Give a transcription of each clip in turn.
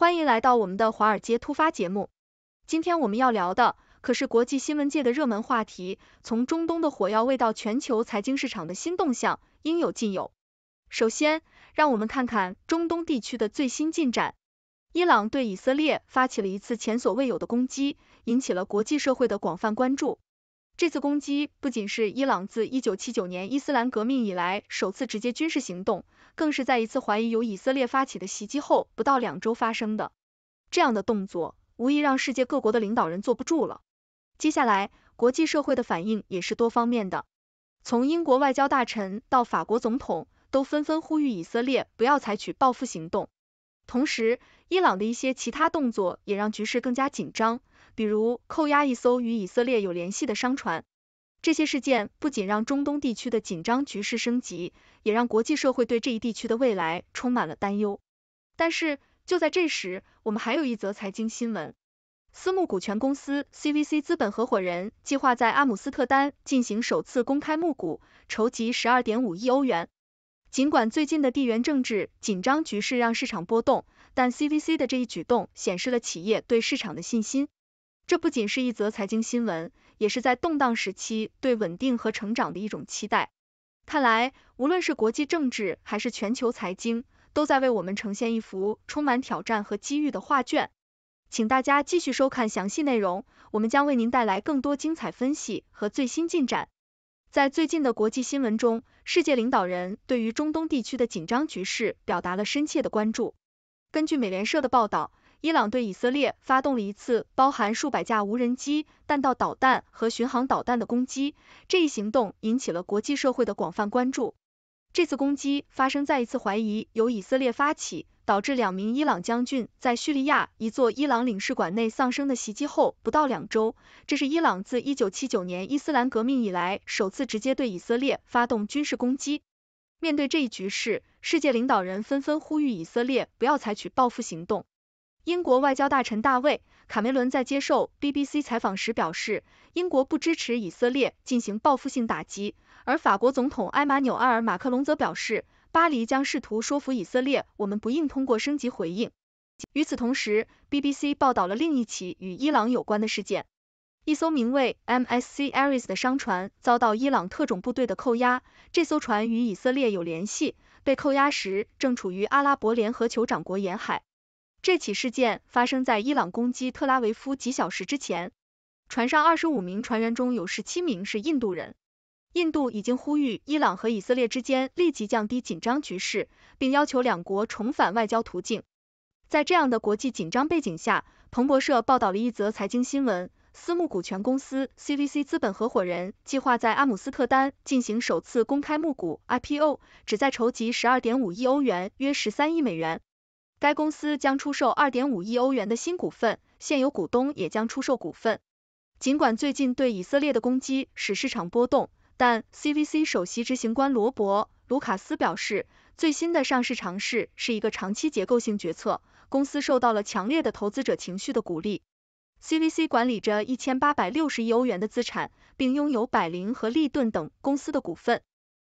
欢迎来到我们的华尔街突发节目。今天我们要聊的可是国际新闻界的热门话题，从中东的火药味到全球财经市场的新动向，应有尽有。首先，让我们看看中东地区的最新进展。伊朗对以色列发起了一次前所未有的攻击，引起了国际社会的广泛关注。这次攻击不仅是伊朗自1979年伊斯兰革命以来首次直接军事行动。更是在一次怀疑由以色列发起的袭击后不到两周发生的，这样的动作无疑让世界各国的领导人坐不住了。接下来，国际社会的反应也是多方面的，从英国外交大臣到法国总统，都纷纷呼吁以色列不要采取报复行动。同时，伊朗的一些其他动作也让局势更加紧张，比如扣押一艘与以色列有联系的商船。这些事件不仅让中东地区的紧张局势升级，也让国际社会对这一地区的未来充满了担忧。但是，就在这时，我们还有一则财经新闻：私募股权公司 CVC 资本合伙人计划在阿姆斯特丹进行首次公开募股，筹集12.5亿欧元。尽管最近的地缘政治紧张局势让市场波动，但 CVC 的这一举动显示了企业对市场的信心。这不仅是一则财经新闻。也是在动荡时期对稳定和成长的一种期待。看来，无论是国际政治还是全球财经，都在为我们呈现一幅充满挑战和机遇的画卷。请大家继续收看详细内容，我们将为您带来更多精彩分析和最新进展。在最近的国际新闻中，世界领导人对于中东地区的紧张局势表达了深切的关注。根据美联社的报道。伊朗对以色列发动了一次包含数百架无人机、弹道导弹和巡航导弹的攻击，这一行动引起了国际社会的广泛关注。这次攻击发生在一次怀疑由以色列发起，导致两名伊朗将军在叙利亚一座伊朗领事馆内丧生的袭击后不到两周。这是伊朗自一九七九年伊斯兰革命以来首次直接对以色列发动军事攻击。面对这一局势，世界领导人纷纷呼吁以色列不要采取报复行动。英国外交大臣大卫·卡梅伦在接受 BBC 采访时表示，英国不支持以色列进行报复性打击，而法国总统埃马纽埃尔·马克龙则表示，巴黎将试图说服以色列，我们不应通过升级回应。与此同时，BBC 报道了另一起与伊朗有关的事件，一艘名为 MSC a r i s 的商船遭到伊朗特种部队的扣押，这艘船与以色列有联系，被扣押时正处于阿拉伯联合酋长国沿海。这起事件发生在伊朗攻击特拉维夫几小时之前。船上二十五名船员中有十七名是印度人。印度已经呼吁伊朗和以色列之间立即降低紧张局势，并要求两国重返外交途径。在这样的国际紧张背景下，彭博社报道了一则财经新闻：私募股权公司 CVC 资本合伙人计划在阿姆斯特丹进行首次公开募股 （IPO），旨在筹集十二点五亿欧元，约十三亿美元。该公司将出售2.5亿欧元的新股份，现有股东也将出售股份。尽管最近对以色列的攻击使市场波动，但 CVC 首席执行官罗伯·卢卡斯表示，最新的上市尝试是一个长期结构性决策。公司受到了强烈的投资者情绪的鼓励。CVC 管理着1860亿欧元的资产，并拥有百灵和利顿等公司的股份。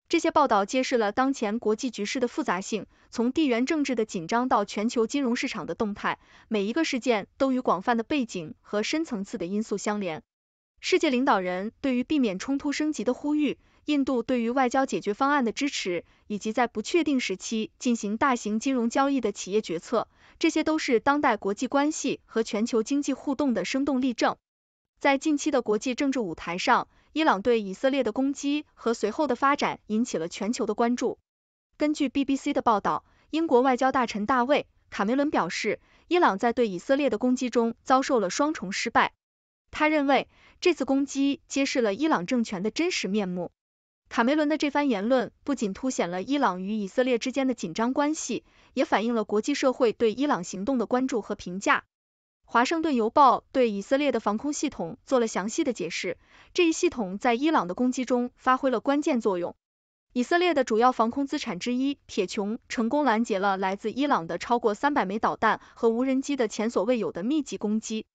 这些报道揭示了当前国际局势的复杂性，从地缘政治的紧张到全球金融市场的动态，每一个事件都与广泛的背景和深层次的因素相连。世界领导人对于避免冲突升级的呼吁，印度对于外交解决方案的支持，以及在不确定时期进行大型金融交易的企业决策，这些都是当代国际关系和全球经济互动的生动例证。在近期的国际政治舞台上，伊朗对以色列的攻击和随后的发展引起了全球的关注。根据 BBC 的报道，英国外交大臣大卫·卡梅伦表示，伊朗在对以色列的攻击中遭受了双重失败。他认为，这次攻击揭示了伊朗政权的真实面目。卡梅伦的这番言论不仅凸显了伊朗与以色列之间的紧张关系，也反映了国际社会对伊朗行动的关注和评价。《华盛顿邮报》对以色列的防空系统做了详细的解释。这一系统在伊朗的攻击中发挥了关键作用。以色列的主要防空资产之一“铁穹”成功拦截了来自伊朗的超过三百枚导弹和无人机的前所未有的密集攻击。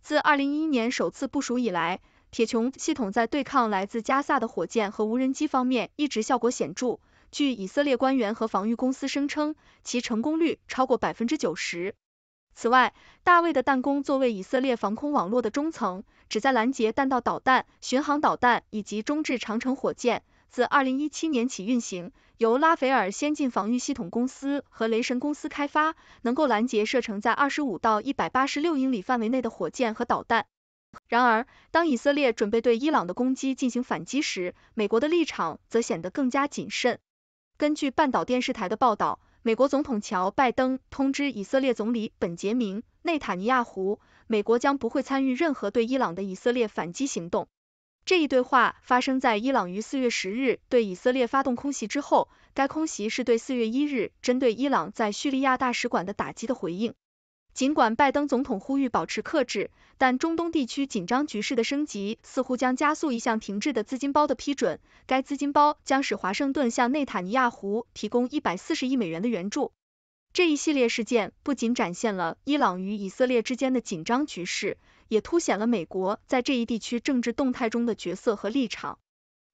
自二零一一年首次部署以来，“铁穹”系统在对抗来自加萨的火箭和无人机方面一直效果显著。据以色列官员和防御公司声称，其成功率超过百分之九十。此外，大卫的弹弓作为以色列防空网络的中层，旨在拦截弹道导弹、巡航导弹以及中置长城火箭。自2017年起运行，由拉斐尔先进防御系统公司和雷神公司开发，能够拦截射程在25到186英里范围内的火箭和导弹。然而，当以色列准备对伊朗的攻击进行反击时，美国的立场则显得更加谨慎。根据半岛电视台的报道。美国总统乔·拜登通知以色列总理本杰明·内塔尼亚胡，美国将不会参与任何对伊朗的以色列反击行动。这一对话发生在伊朗于四月十日对以色列发动空袭之后，该空袭是对四月一日针对伊朗在叙利亚大使馆的打击的回应。尽管拜登总统呼吁保持克制，但中东地区紧张局势的升级似乎将加速一项停滞的资金包的批准。该资金包将使华盛顿向内塔尼亚胡提供一百四十亿美元的援助。这一系列事件不仅展现了伊朗与以色列之间的紧张局势，也凸显了美国在这一地区政治动态中的角色和立场。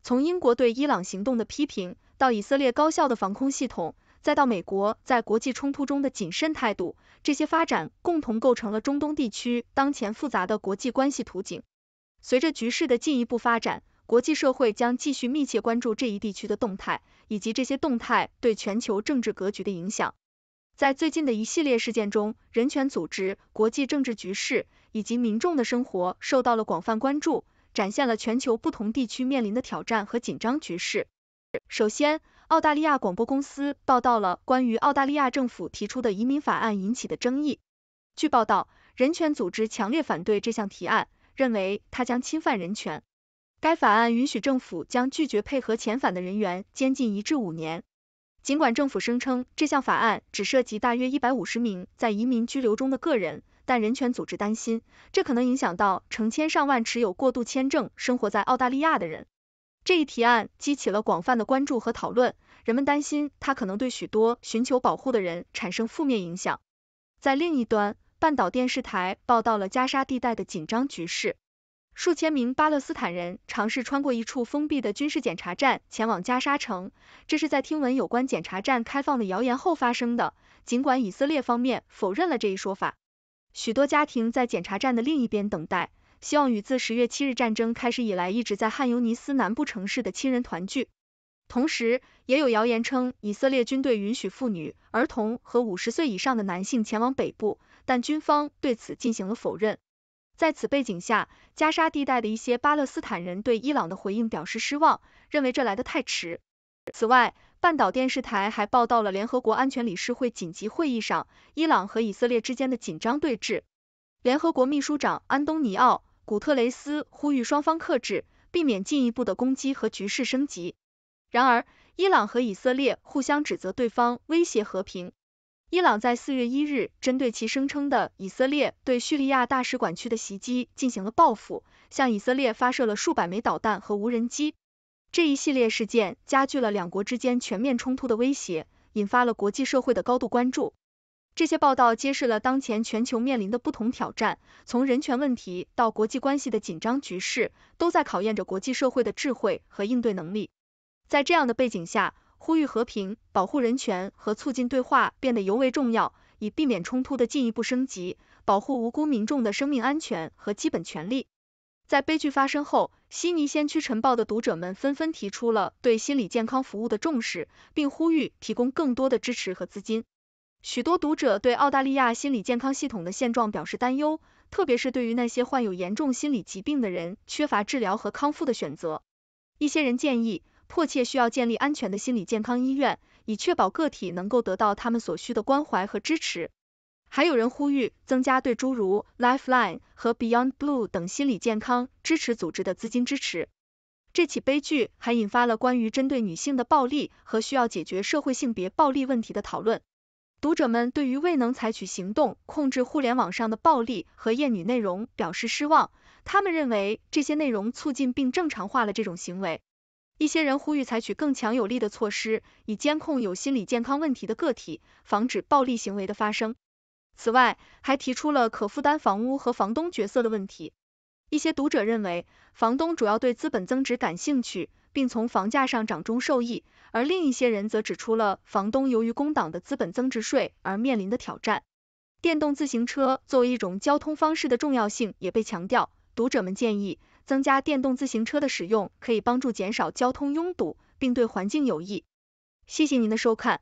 从英国对伊朗行动的批评，到以色列高效的防空系统。再到美国在国际冲突中的谨慎态度，这些发展共同构成了中东地区当前复杂的国际关系图景。随着局势的进一步发展，国际社会将继续密切关注这一地区的动态以及这些动态对全球政治格局的影响。在最近的一系列事件中，人权组织、国际政治局势以及民众的生活受到了广泛关注，展现了全球不同地区面临的挑战和紧张局势。首先，澳大利亚广播公司报道了关于澳大利亚政府提出的移民法案引起的争议。据报道，人权组织强烈反对这项提案，认为它将侵犯人权。该法案允许政府将拒绝配合遣返的人员监禁一至五年。尽管政府声称这项法案只涉及大约一百五十名在移民拘留中的个人，但人权组织担心这可能影响到成千上万持有过渡签证生活在澳大利亚的人。这一提案激起了广泛的关注和讨论，人们担心它可能对许多寻求保护的人产生负面影响。在另一端，半岛电视台报道了加沙地带的紧张局势，数千名巴勒斯坦人尝试穿过一处封闭的军事检查站前往加沙城，这是在听闻有关检查站开放的谣言后发生的，尽管以色列方面否认了这一说法。许多家庭在检查站的另一边等待。希望与自十月七日战争开始以来一直在汉尤尼斯南部城市的亲人团聚。同时，也有谣言称以色列军队允许妇女、儿童和五十岁以上的男性前往北部，但军方对此进行了否认。在此背景下，加沙地带的一些巴勒斯坦人对伊朗的回应表示失望，认为这来得太迟。此外，半岛电视台还报道了联合国安全理事会紧急会议上伊朗和以色列之间的紧张对峙。联合国秘书长安东尼奥。古特雷斯呼吁双方克制，避免进一步的攻击和局势升级。然而，伊朗和以色列互相指责对方威胁和平。伊朗在四月一日针对其声称的以色列对叙利亚大使馆区的袭击进行了报复，向以色列发射了数百枚导弹和无人机。这一系列事件加剧了两国之间全面冲突的威胁，引发了国际社会的高度关注。这些报道揭示了当前全球面临的不同挑战，从人权问题到国际关系的紧张局势，都在考验着国际社会的智慧和应对能力。在这样的背景下，呼吁和平、保护人权和促进对话变得尤为重要，以避免冲突的进一步升级，保护无辜民众的生命安全和基本权利。在悲剧发生后，悉尼先驱晨报的读者们纷纷提出了对心理健康服务的重视，并呼吁提供更多的支持和资金。许多读者对澳大利亚心理健康系统的现状表示担忧，特别是对于那些患有严重心理疾病的人缺乏治疗和康复的选择。一些人建议迫切需要建立安全的心理健康医院，以确保个体能够得到他们所需的关怀和支持。还有人呼吁增加对诸如 Lifeline 和 Beyond Blue 等心理健康支持组织的资金支持。这起悲剧还引发了关于针对女性的暴力和需要解决社会性别暴力问题的讨论。读者们对于未能采取行动控制互联网上的暴力和厌女内容表示失望。他们认为这些内容促进并正常化了这种行为。一些人呼吁采取更强有力的措施，以监控有心理健康问题的个体，防止暴力行为的发生。此外，还提出了可负担房屋和房东角色的问题。一些读者认为，房东主要对资本增值感兴趣。并从房价上涨中受益，而另一些人则指出了房东由于工党的资本增值税而面临的挑战。电动自行车作为一种交通方式的重要性也被强调。读者们建议增加电动自行车的使用，可以帮助减少交通拥堵，并对环境有益。谢谢您的收看。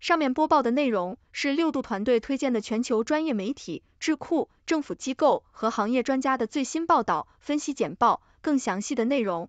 上面播报的内容是六度团队推荐的全球专业媒体、智库、政府机构和行业专家的最新报道、分析简报。更详细的内容。